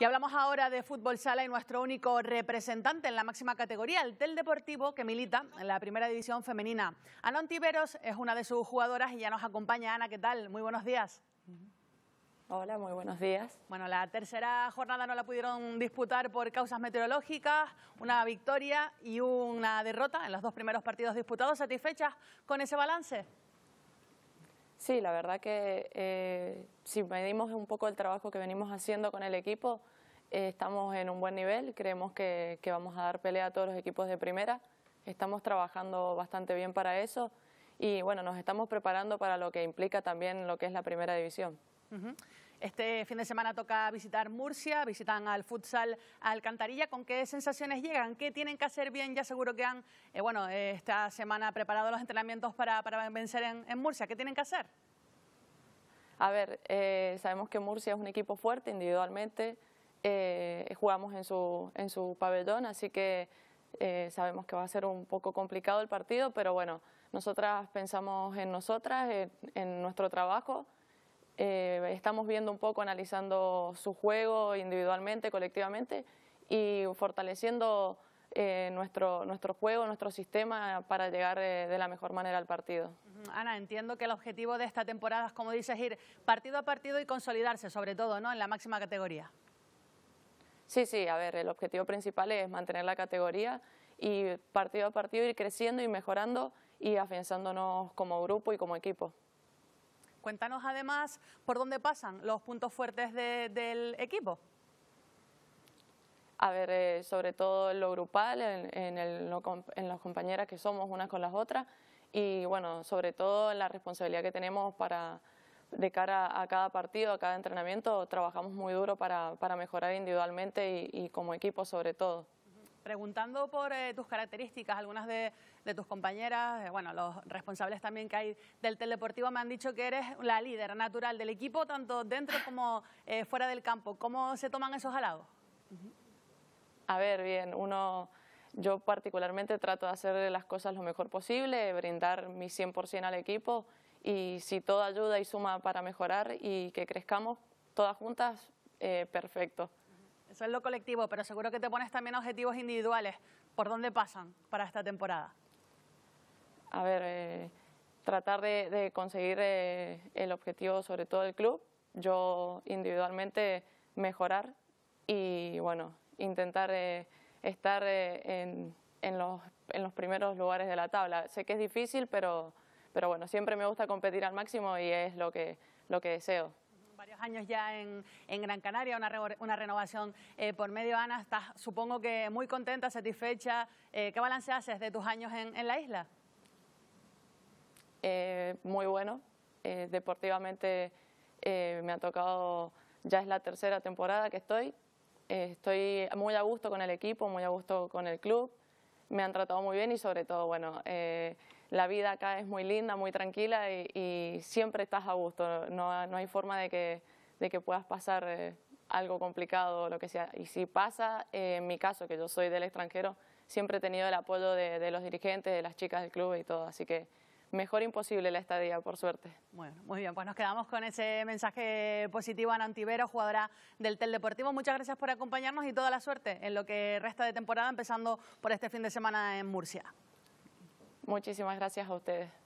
Y hablamos ahora de fútbol sala y nuestro único representante en la máxima categoría, el Tel Deportivo, que milita en la primera división femenina. Ana Tiberos es una de sus jugadoras y ya nos acompaña. Ana, ¿qué tal? Muy buenos días. Hola, muy buenos días. Bueno, la tercera jornada no la pudieron disputar por causas meteorológicas, una victoria y una derrota en los dos primeros partidos disputados. ¿Satisfechas con ese balance? Sí, la verdad que eh, si medimos un poco el trabajo que venimos haciendo con el equipo, eh, estamos en un buen nivel, creemos que, vamos a dar pelea a todos los equipos de primera, estamos trabajando bastante bien para eso y bueno, nos estamos preparando para lo que implica también lo que es la primera división. Este fin de semana toca visitar Murcia, visitan al futsal Alcantarilla. ¿Con qué sensaciones llegan? ¿Qué tienen que hacer bien? Ya seguro que han, eh, bueno, eh, esta semana preparado los entrenamientos para, vencer en, Murcia. ¿Qué tienen que hacer? A ver, eh, sabemos que Murcia es un equipo fuerte individualmente, jugamos en su, en su pabellón, así que sabemos que va a ser un poco complicado el partido, pero bueno, nosotras pensamos en nosotras, en nuestro trabajo eh, estamos viendo un poco, analizando su juego individualmente, colectivamente y fortaleciendo eh, nuestro, nuestro juego, nuestro sistema para llegar eh, de la mejor manera al partido. Ana, entiendo que el objetivo de esta temporada es, como dices, ir partido a partido y consolidarse, sobre todo ¿no? en la máxima categoría. Sí, sí, a ver, el objetivo principal es mantener la categoría y partido a partido ir creciendo y mejorando y afianzándonos como grupo y como equipo. Cuéntanos además por dónde pasan los puntos fuertes del equipo. A ver, eh, sobre todo en lo grupal, en, las compañeras que somos unas con las otras y bueno, sobre todo en la responsabilidad que tenemos para de cara a cada partido, a cada entrenamiento, trabajamos muy duro para, mejorar individualmente y como equipo sobre todo. Preguntando por eh, tus características, algunas de, tus compañeras, eh, bueno, los responsables también que hay del Teledeportivo me han dicho que eres la líder natural del equipo, tanto dentro como eh, fuera del campo. ¿Cómo se toman esos halagos? A ver, bien, uno... Yo particularmente trato de hacer las cosas lo mejor posible, brindar mi 100% al equipo y si todo ayuda y suma para mejorar y que crezcamos todas juntas, perfecto. Eso es lo colectivo, pero seguro que te pones también objetivos individuales. ¿Por dónde pasan para esta temporada? A ver, eh, tratar de, conseguir eh, el objetivo, sobre todo del club. Yo individualmente mejorar y, bueno, intentar eh, estar en, los, en los primeros lugares de la tabla. Sé que es difícil, pero, pero bueno, siempre me gusta competir al máximo y es lo que, lo que deseo varios años ya en, Gran Canaria, una, renovación eh, por medio. Ana, estás supongo que muy contenta, satisfecha. Eh, ¿Qué balance haces de tus años en, la isla? Eh, muy bueno. deportivamente me ha tocado, ya es la tercera temporada que estoy. estoy muy a gusto con el equipo, muy a gusto con el club. Me han tratado muy bien y sobre todo, bueno la vida acá es muy linda, muy tranquila y, siempre estás a gusto, no, hay forma de que, puedas pasar eh, algo complicado o lo que sea. Y si pasa, eh, en mi caso, que yo soy del extranjero, siempre he tenido el apoyo de, los dirigentes, de las chicas del club y todo, así que mejor imposible la estadía, por suerte. muy bien, pues nos quedamos con ese mensaje positivo a Antivero, jugadora del Tel Deportivo. Muchas gracias por acompañarnos y toda la suerte en lo que resta de temporada, empezando por este fin de semana en Murcia. Muchísimas gracias a ustedes.